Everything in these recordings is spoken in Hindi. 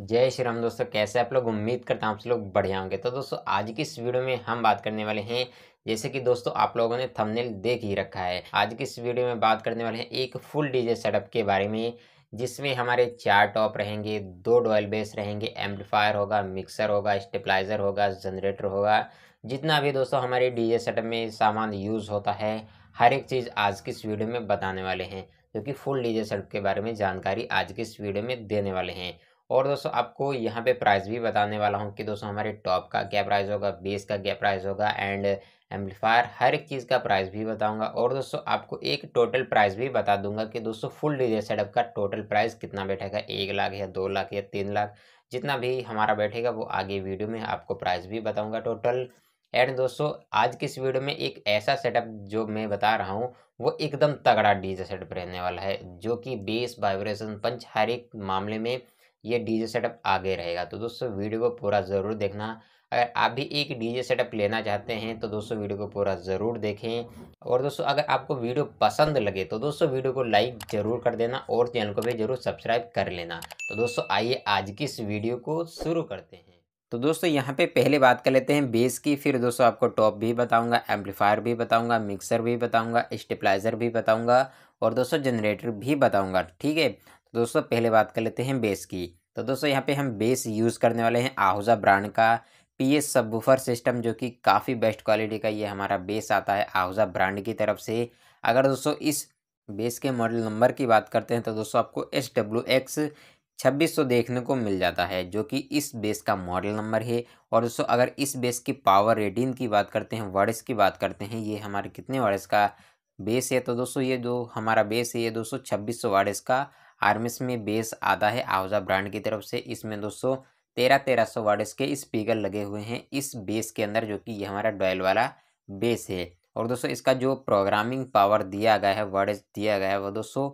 जय श्री राम दोस्तों कैसे आप लोग उम्मीद करता हूँ आप लोग बढ़िया होंगे तो दोस्तों आज की इस वीडियो में हम बात करने वाले हैं जैसे कि दोस्तों आप लोगों ने थंबनेल देख ही रखा है आज की इस वीडियो में बात करने वाले हैं एक फुल डीजे सेटअप के बारे में जिसमें हमारे चार टॉप रहेंगे दो डोयल बेस रहेंगे एम्पलीफायर होगा मिक्सर होगा स्टेपलाइजर होगा जनरेटर होगा जितना भी दोस्तों हमारे डीजे सेटअप में सामान यूज़ होता है हर एक चीज़ आज की इस वीडियो में बताने वाले हैं क्योंकि फुल डीजे सेटअप के बारे में जानकारी आज की इस वीडियो में देने वाले हैं और दोस्तों आपको यहाँ पे प्राइस भी बताने वाला हूँ कि दोस्तों हमारे टॉप का क्या प्राइस होगा बेस का क्या प्राइस होगा एंड एम्पलीफायर हर एक चीज़ का प्राइस भी बताऊंगा और दोस्तों आपको एक टोटल प्राइस भी बता दूंगा कि दोस्तों फुल डीजे सेटअप का टोटल प्राइस कितना बैठेगा एक लाख या दो लाख या तीन लाख जितना भी हमारा बैठेगा वो आगे वीडियो में आपको प्राइस भी बताऊँगा टोटल एंड दोस्तों आज की इस वीडियो में एक ऐसा सेटअप जो मैं बता रहा हूँ वो एकदम तगड़ा डीजे सेटअप रहने वाला है जो कि बेस वाइब्रेशन पंच हर एक मामले में ये डीजे सेटअप आगे रहेगा तो दोस्तों वीडियो को पूरा ज़रूर देखना अगर आप भी एक डीजे सेटअप लेना चाहते हैं तो दोस्तों वीडियो को पूरा ज़रूर देखें और दोस्तों अगर आपको वीडियो पसंद लगे तो दोस्तों वीडियो को लाइक ज़रूर कर देना और चैनल को भी ज़रूर सब्सक्राइब कर लेना तो दोस्तों आइए आज की इस वीडियो को शुरू करते हैं तो दोस्तों यहाँ पे पहले बात कर लेते हैं बेस की फिर दोस्तों आपको टॉप भी बताऊंगा एम्पलीफायर भी बताऊंगा मिक्सर भी बताऊंगा स्टेपलाइज़र भी बताऊंगा और दोस्तों जनरेटर भी बताऊंगा ठीक है तो दोस्तों पहले बात कर लेते हैं बेस की तो दोस्तों यहाँ पे हम बेस यूज़ करने वाले हैं आहूजा ब्रांड का पी एस सबूफर सिस्टम जो कि काफ़ी बेस्ट क्वालिटी का ये हमारा बेस आता है आहूजा ब्रांड की तरफ से अगर दोस्तों इस बेस के मॉडल नंबर की बात करते हैं तो दोस्तों आपको एस डब्ल्यू एक्स छब्बीस सौ देखने को मिल जाता है जो कि इस बेस का मॉडल नंबर है और दोस्तों अगर इस बेस की पावर रेडिंग की बात करते हैं वर्ड्स की बात करते हैं ये हमारे कितने वर्ड्स का बेस है तो दोस्तों ये जो हमारा बेस है ये दोस्तों छब्बीस सौ वर्ड्स का आर्मिस में बेस आता है आहूजा ब्रांड की तरफ से इसमें दोस्तों तेरह तेरह सौ वाट के स्पीकर लगे हुए हैं इस बेस के अंदर जो कि ये हमारा डॉयल वाला बेस है और दोस्तों इसका जो प्रोग्रामिंग पावर दिया गया है वार्डेज दिया गया है वो दोस्तों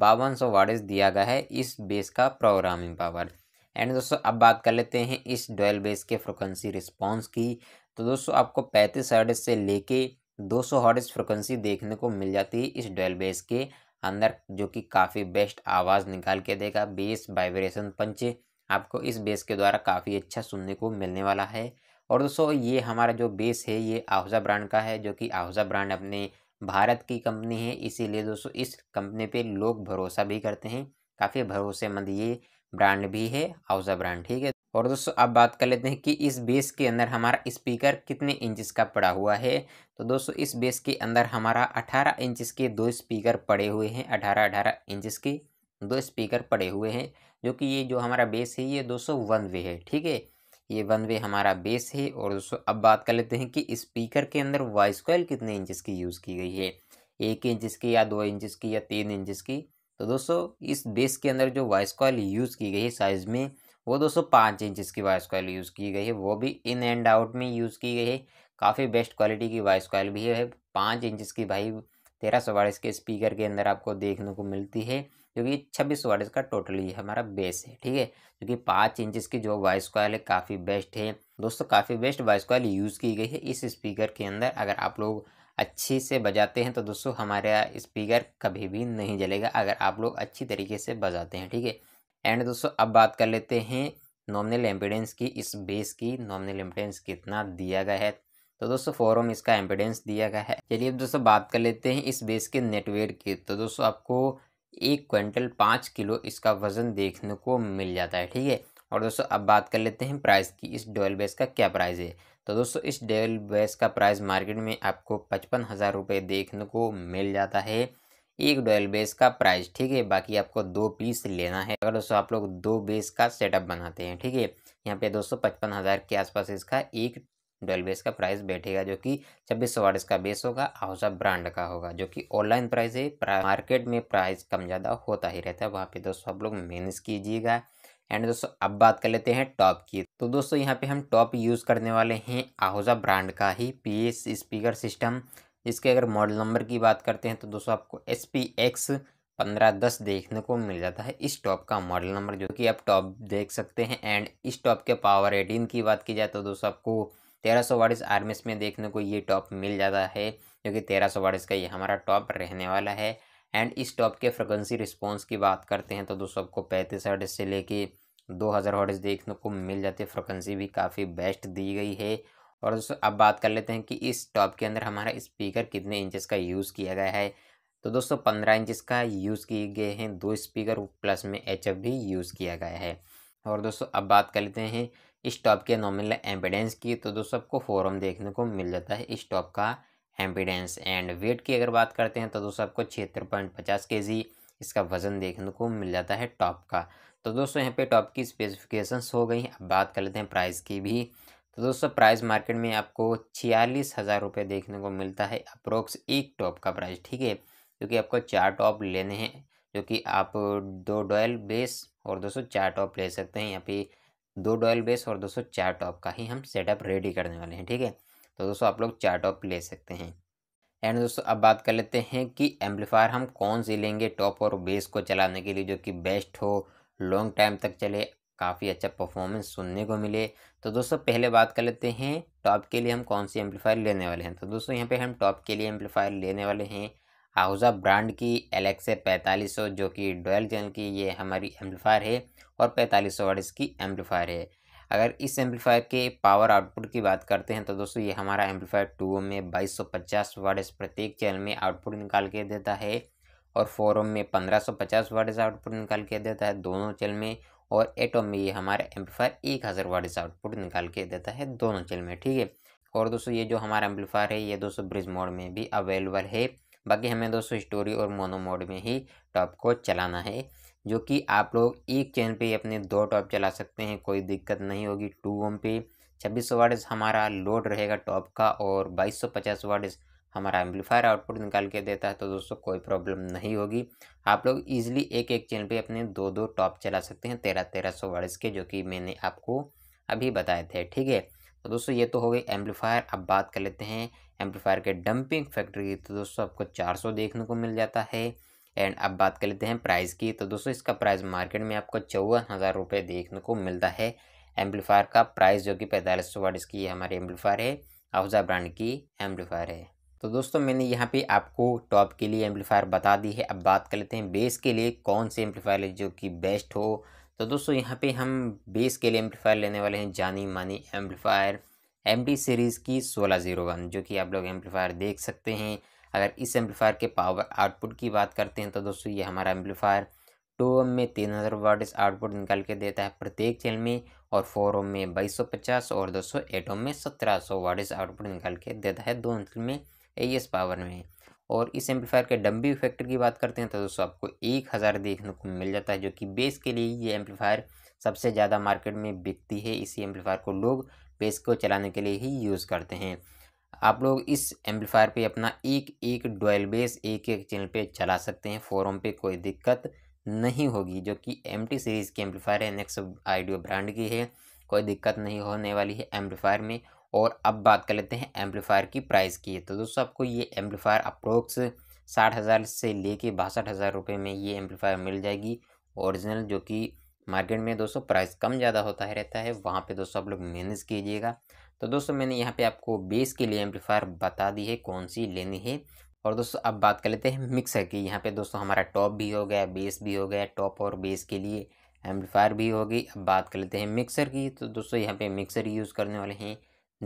बावन सौ वार्डेज दिया गया है इस बेस का प्रोग्रामिंग पावर एंड दोस्तों अब बात कर लेते हैं इस डोयल बेस के फ्रिक्वेंसी रिस्पॉन्स की तो दोस्तों आपको पैंतीस हर्ड्स से लेके दो सौ हर्ड्स फ्रिक्वेंसी देखने को मिल जाती है इस डोयल बेस के अंदर जो कि काफ़ी बेस्ट आवाज़ निकाल के देगा बेस वाइब्रेशन पंच आपको इस बेस के द्वारा काफ़ी अच्छा सुनने को मिलने वाला है और दोस्तों ये हमारा जो बेस है ये आहूजा ब्रांड का है जो कि आहूजा ब्रांड अपने भारत की कंपनी है इसीलिए दोस्तों इस कंपनी पे लोग भरोसा भी करते हैं काफ़ी भरोसेमंद ये ब्रांड भी है हाउसा ब्रांड ठीक है और दोस्तों अब बात कर लेते हैं कि इस बेस के अंदर हमारा स्पीकर कितने इंचिस का पड़ा हुआ है तो दोस्तों इस बेस के अंदर हमारा 18 इंचिस के दो स्पीकर पड़े हुए हैं 18 18 इंचिस के दो स्पीकर पड़े हुए हैं जो कि ये जो हमारा बेस है ये दोस्तों वन वे है ठीक है ये वन वे हमारा बेस है और दोस्तों अब बात कर लेते हैं कि स्पीकर के अंदर वॉइस कॉयल कितने इंचिस की यूज़ की गई है एक इंचिस की या दो इंचिस की या तीन इंचिस की तो दोस्तों इस बेस के अंदर जो वॉइस कॉल यूज़ की गई है साइज़ में वो दोस्तों पाँच इंच की वॉइस कॉल यूज़ की गई है वो भी इन एंड आउट में यूज़ की गई है काफ़ी बेस्ट क्वालिटी की वॉइस कॉल भी है पाँच इंच की भाई तेरह सौ वाट्स के स्पीकर के अंदर आपको देखने को मिलती है क्योंकि छब्बीस सौ वाट्स का टोटली हमारा बेस है ठीक है क्योंकि पाँच इंच की जो वॉइस कॉल है काफ़ी बेस्ट है दोस्तों काफ़ी बेस्ट वॉइस कॉल यूज़ की गई है इस स्पीकर के अंदर अगर आप लोग अच्छी से बजाते हैं तो दोस्तों हमारा स्पीकर कभी भी नहीं जलेगा अगर आप लोग अच्छी तरीके से बजाते हैं ठीक है एंड दोस्तों अब बात कर लेते हैं नॉमिनल एम्पिडेंस की इस बेस की नॉमिनल एम्पिडेंस कितना दिया गया है तो दोस्तों फोरम इसका एम्पिडेंस दिया गया है चलिए अब दोस्तों बात कर लेते हैं इस बेस के नेटवेट की तो दोस्तों आपको एक क्विंटल पाँच किलो इसका वज़न देखने को मिल जाता है ठीक है और दोस्तों अब बात कर लेते हैं प्राइस की इस डोल बेस का क्या प्राइस है तो दोस्तों इस डेल बेस का प्राइस मार्केट में आपको पचपन हज़ार रुपये देखने को मिल जाता है एक डेल बेस का प्राइस ठीक है बाकी आपको दो पीस लेना है अगर दोस्तों आप लोग दो बेस का सेटअप बनाते हैं ठीक है यहाँ पे दोस्तों पचपन हज़ार के आसपास इसका एक डेल बेस का प्राइस बैठेगा जो कि छब्बीस सौ वाट इसका बेस होगा हाउसा ब्रांड का होगा जो कि ऑनलाइन प्राइस है मार्केट में प्राइस कम ज़्यादा होता ही रहता है वहाँ पर दोस्तों आप लोग मैनेज कीजिएगा एंड दोस्तों अब बात कर लेते हैं टॉप की तो दोस्तों यहाँ पे हम टॉप यूज़ करने वाले हैं आहोजा ब्रांड का ही पी एस स्पीकर सिस्टम इसके अगर मॉडल नंबर की बात करते हैं तो दोस्तों आपको एस पी एक्स पंद्रह दस देखने को मिल जाता है इस टॉप का मॉडल नंबर जो कि आप टॉप देख सकते हैं एंड इस टॉप के पावर एटीन की बात की जाए तो दोस्तों आपको तेरह सौ वाट आर में देखने को ये टॉप मिल जाता है जो कि तेरह सौ वाट का ये हमारा टॉप रहने वाला है एंड इस टॉप के फ्रिक्वेंसी रिस्पॉन्स की बात करते हैं तो दोस्तों आपको पैंतीस हर्ट से लेके दो हज़ार हर्ट्ज देखने को मिल जाती है फ्रिक्वेंसी भी काफ़ी बेस्ट दी गई है और दोस्तों अब बात कर लेते हैं कि इस टॉप के अंदर हमारा स्पीकर कितने इंचेस का यूज़ किया गया है तो दोस्तों पंद्रह इंचेस का यूज़ किए गए हैं दो स्पीकर प्लस में एच भी यूज़ किया गया है और दोस्तों अब बात कर लेते हैं इस टॉप के नॉमिनल एम्पेडेंस की तो दोस्तों आपको फोरम देखने को मिल जाता है इस टॉप का एम्पिडेंस एंड वेट की अगर बात करते हैं तो दोस्तों आपको छिहत्तर पॉइंट पचास के जी इसका वज़न देखने को मिल जाता है टॉप का तो दोस्तों यहाँ पे टॉप की स्पेसिफिकेशंस हो गई अब बात कर लेते हैं प्राइस की भी तो दोस्तों प्राइस मार्केट में आपको छियालीस हज़ार रुपये देखने को मिलता है अप्रोक्स एक टॉप का प्राइस ठीक है क्योंकि आपको चार टॉप लेने हैं जो कि आप दो डोयल बेस और दोस्तों चार टॉप ले सकते हैं यहाँ पे दो डोयल बेस और दोस्तों चार टॉप का ही हम सेटअप रेडी करने वाले हैं ठीक है तो दोस्तों आप लोग चार्टॉप ले सकते हैं एंड दोस्तों अब बात कर लेते हैं कि एम्पलीफायर हम कौन सी लेंगे टॉप और बेस को चलाने के लिए जो कि बेस्ट हो लॉन्ग टाइम तक चले काफ़ी अच्छा परफॉर्मेंस सुनने को मिले तो दोस्तों पहले बात कर लेते हैं टॉप के लिए हम कौन सी एम्पलीफायर लेने वाले हैं तो दोस्तों यहाँ पे हम टॉप के लिए एम्पलीफायर लेने वाले हैं आहूजा ब्रांड की एलेक्से पैंतालीस जो कि डोयल चैनल की ये हमारी एम्पलीफायर है और पैंतालीस सौ वाट इसकी एम्पलीफायर है अगर इस एम्पलीफायर के पावर आउटपुट की बात करते हैं तो दोस्तों ये हमारा एम्पलीफायर टू ओम में बाईस सौ पचास वाट्स प्रत्येक चैनल में आउटपुट निकाल के देता है और फोर ओम में पंद्रह सौ पचास वाट्स आउटपुट निकाल के देता है दोनों चैनल में और एट ओम में ये हमारा एम्पलीफायर एक हज़ार वाट्स आउटपुट निकाल के देता है दोनों चैनल में ठीक है और दोस्तों ये जो हमारा एम्पलीफायर है ये दोस्तों ब्रिज मोड में भी अवेलेबल है बाकी हमें दोस्तों स्टोरी और मोनो मोड में ही टॉप को चलाना है जो कि आप लोग एक चैन पे अपने दो टॉप चला सकते हैं कोई दिक्कत नहीं होगी टू ओम पे छब्बीस सौ वाट हमारा लोड रहेगा टॉप का और बाईस सौ पचास वाट हमारा एम्पलीफायर आउटपुट निकाल के देता है तो दोस्तों कोई प्रॉब्लम नहीं होगी आप लोग इजीली एक एक चैन पे अपने दो दो टॉप चला सकते हैं तेरह तेरह सौ वर्ड्स के जो कि मैंने आपको अभी बताए थे ठीक है तो दोस्तों ये तो हो गई एम्पलीफायर अब बात कर लेते हैं एम्पलीफायर के डंपिंग फैक्ट्री की तो दोस्तों आपको चार सौ देखने को मिल जाता है एंड अब बात कर लेते हैं प्राइस की तो दोस्तों इसका प्राइस मार्केट में आपको चौवन हज़ार रुपये देखने को मिलता है एम्पलीफायर का प्राइस जो कि पैंतालीस सौ वाट इसकी हमारी एम्पलीफायर है अफजा ब्रांड की एम्पलीफायर है तो दोस्तों मैंने यहाँ पे आपको टॉप के लिए एम्पलीफायर बता दी है अब बात कर लेते हैं बेस के लिए कौन से एम्पलीफायर है जो कि बेस्ट हो तो दोस्तों यहाँ पर हम बेस के लिए एम्पलीफायर लेने वाले हैं जानी मानी एम्पलीफायर एम सीरीज़ की सोलह ज़ीरो वन जो कि आप लोग एम्पलीफायर देख सकते हैं अगर इस एम्पलीफायर के पावर आउटपुट की बात करते हैं तो दोस्तों ये हमारा एम्पलीफायर टू ओम में तीन हज़ार वाट्स आउटपुट निकाल के देता है प्रत्येक चैनल में और फोर ओम में बाईस सौ पचास और दोस्तों एट ओम में सत्रह सौ वाट्स आउटपुट निकाल के देता है दोनों चैनल में ए एस e पावर में और इस एम्पलीफायर के डम्बी इफेक्टर की बात करते हैं तो दोस्तों आपको एक हज़ार देखने को मिल जाता है जो कि बेस के लिए ये एम्पलीफायर सबसे ज़्यादा मार्केट में बिकती है इसी एम्पलीफायर को लोग बेस को चलाने के लिए ही यूज़ करते हैं आप लोग इस एम्पलीफायर पे अपना एक एक डोयल बेस एक एक चैनल पे चला सकते हैं फोरम पे कोई दिक्कत नहीं होगी जो कि एम सीरीज़ की एम्पलीफायर है नेक्स्ट आइडियो ब्रांड की है कोई दिक्कत नहीं होने वाली है एम्पलीफायर में और अब बात कर लेते हैं एम्पलीफायर की प्राइस की तो दोस्तों आपको ये एम्पलीफायर अप्रोक्स साठ हज़ार से लेके बासठ हज़ार रुपये में ये एम्पलीफायर मिल जाएगी ओरिजिनल जो कि मार्केट में दोस्तों प्राइस कम ज़्यादा होता है रहता है वहाँ पे दोस्तों आप लोग मैनेज कीजिएगा तो दोस्तों मैंने यहाँ पे आपको बेस के लिए एम्पलीफायर बता दी है कौन सी लेनी है और दोस्तों अब बात कर लेते हैं मिक्सर की यहाँ पे दोस्तों हमारा टॉप भी हो गया बेस भी हो गया टॉप और बेस के लिए एम्पलीफायर भी हो गई अब बात कर लेते हैं मिक्सर की तो दोस्तों यहाँ पे मिक्सर यूज़ करने वाले हैं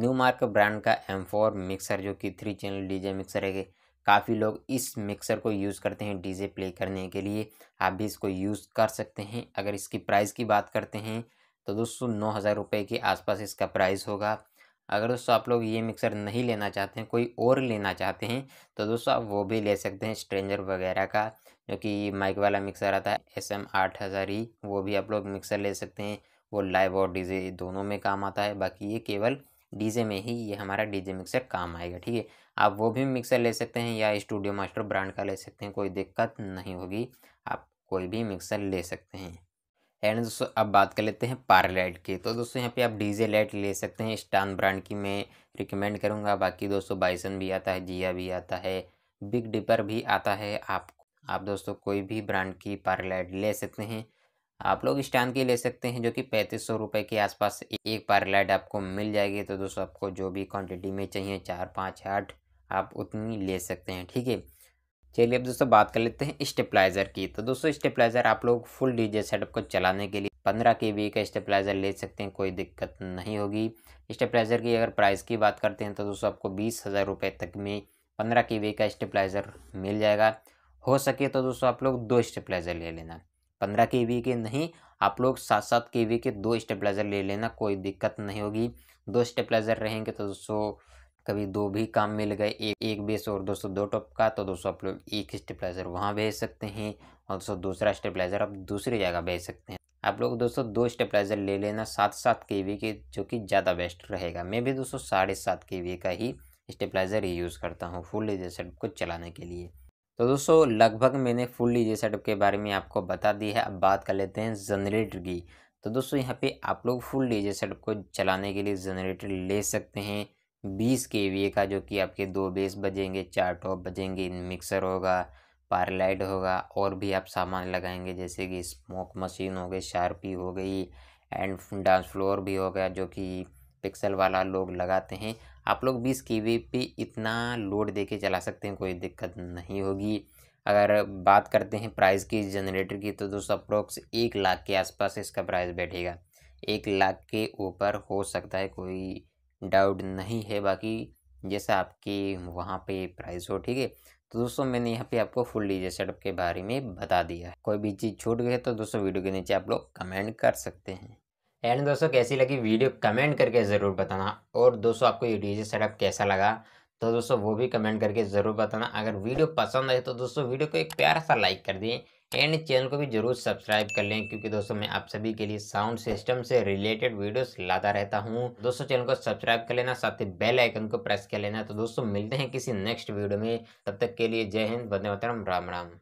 न्यू मार्क ब्रांड का एम फोर मिक्सर जो कि थ्री चैनल डीजे मिक्सर है काफ़ी लोग इस मिक्सर को यूज़ करते हैं डीजे प्ले करने के लिए आप भी इसको यूज़ कर सकते हैं अगर इसकी प्राइस की बात करते हैं तो दोस्तों नौ हज़ार रुपये के आसपास इसका प्राइस होगा अगर दोस्तों आप लोग ये मिक्सर नहीं लेना चाहते हैं कोई और लेना चाहते हैं तो दोस्तों आप वो भी ले सकते हैं स्ट्रेंजर वगैरह का जो कि माइक वाला मिक्सर आता है एस एम आठ हज़ार ही वो भी आप लोग मिक्सर ले सकते हैं वो लाइव और डीजे दोनों में काम आता है बाकी ये केवल डीजे में ही ये हमारा डीजे मिक्सर काम आएगा ठीक है आप वो भी मिक्सर ले सकते हैं या स्टूडियो मास्टर ब्रांड का ले सकते हैं कोई दिक्कत नहीं होगी आप कोई भी मिक्सर ले सकते हैं एंड दोस्तों अब बात कर लेते हैं पार लाइट की तो दोस्तों यहाँ पे आप डीजे लाइट ले सकते हैं स्टान ब्रांड की मैं रिकमेंड करूँगा बाकी दोस्तों बाइसन भी आता है जिया भी आता है बिग डिपर भी आता है आप आप दोस्तों कोई भी ब्रांड की पार लाइट ले सकते हैं आप लोग स्टान की ले सकते हैं जो कि पैंतीस सौ रुपये के आसपास एक पार लाइट आपको मिल जाएगी तो दोस्तों आपको जो भी क्वांटिटी में चाहिए चार पाँच आठ आप उतनी ले सकते हैं ठीक है चलिए अब दोस्तों बात कर लेते हैं स्टेपलाइज़र की तो दोस्तों स्टेपलाइज़र आप लोग फुल डीजे सेटअप को चलाने के लिए पंद्रह के वी का स्टेपलाइज़र ले सकते हैं कोई दिक्कत नहीं होगी स्टेपलाइज़र की अगर प्राइस की बात करते हैं तो दोस्तों आपको बीस हज़ार रुपये तक में पंद्रह के वी का स्टेपलाइज़र मिल जाएगा हो सके तो दोस्तों आप लोग दो स्टेपलाइज़र ले लेना पंद्रह के वी के नहीं आप लोग सात सात के वी के दो स्टेपलाइज़र ले लेना कोई दिक्कत नहीं होगी दो स्टेपलाइज़र रहेंगे तो दोस्तों कभी दो भी काम मिल गए एक एक बेस और दोस्तों दो टॉप का तो दोस्तों आप लोग एक स्टेपलाइजर वहाँ भेज सकते हैं और दोस्तों दूसरा स्टेपलाइजर आप दूसरी जगह भेज सकते हैं आप लोग दोस्तों दो स्टेपलाइजर ले लेना सात सात के वी के जो कि ज़्यादा बेस्ट रहेगा मैं भी दोस्तों साढ़े सात के वी का ही स्टेपलाइजर ही यूज़ करता हूँ फुल लेजर सेटअप को चलाने के लिए तो दोस्तों लगभग मैंने फुल लेजर सेटअप के बारे में आपको बता दी है अब बात कर लेते हैं जनरेटर की तो दोस्तों यहाँ पे आप लोग फुल लेजर सेटअप को चलाने के लिए जनरेटर ले सकते हैं बीस के वी का जो कि आपके दो बेस बजेंगे चार टॉप बजेंगे मिक्सर होगा पारलाइट होगा और भी आप सामान लगाएंगे जैसे कि स्मोक मशीन हो गई शार्पी हो गई एंड डांस फ्लोर भी हो गया जो कि पिक्सल वाला लोग लगाते हैं आप लोग बीस के वी पे इतना लोड दे के चला सकते हैं कोई दिक्कत नहीं होगी अगर बात करते हैं प्राइस की जनरेटर की तो दोस्तों अप्रोक्स एक लाख के आसपास इसका प्राइस बैठेगा एक लाख के ऊपर हो सकता है कोई डाउट नहीं है बाकी जैसा आपकी वहाँ पे प्राइस हो ठीक है तो दोस्तों मैंने यहाँ पे आपको फुल डीजे सेटअप के बारे में बता दिया है कोई भी चीज़ छूट गई तो दोस्तों वीडियो के नीचे आप लोग कमेंट कर सकते हैं एंड दोस्तों कैसी लगी वीडियो कमेंट करके ज़रूर बताना और दोस्तों आपको ये डीजे सेटअप कैसा लगा तो दोस्तों वो भी कमेंट करके ज़रूर बताना अगर वीडियो पसंद आए तो दोस्तों वीडियो को एक प्यारा सा लाइक कर दें एंड चैनल को भी जरूर सब्सक्राइब कर लें क्योंकि दोस्तों मैं आप सभी के लिए साउंड सिस्टम से रिलेटेड वीडियोस लाता रहता हूं दोस्तों चैनल को सब्सक्राइब कर लेना साथ ही बेल आइकन को प्रेस कर लेना तो दोस्तों मिलते हैं किसी नेक्स्ट वीडियो में तब तक के लिए जय हिंद बंदे मातरम राम राम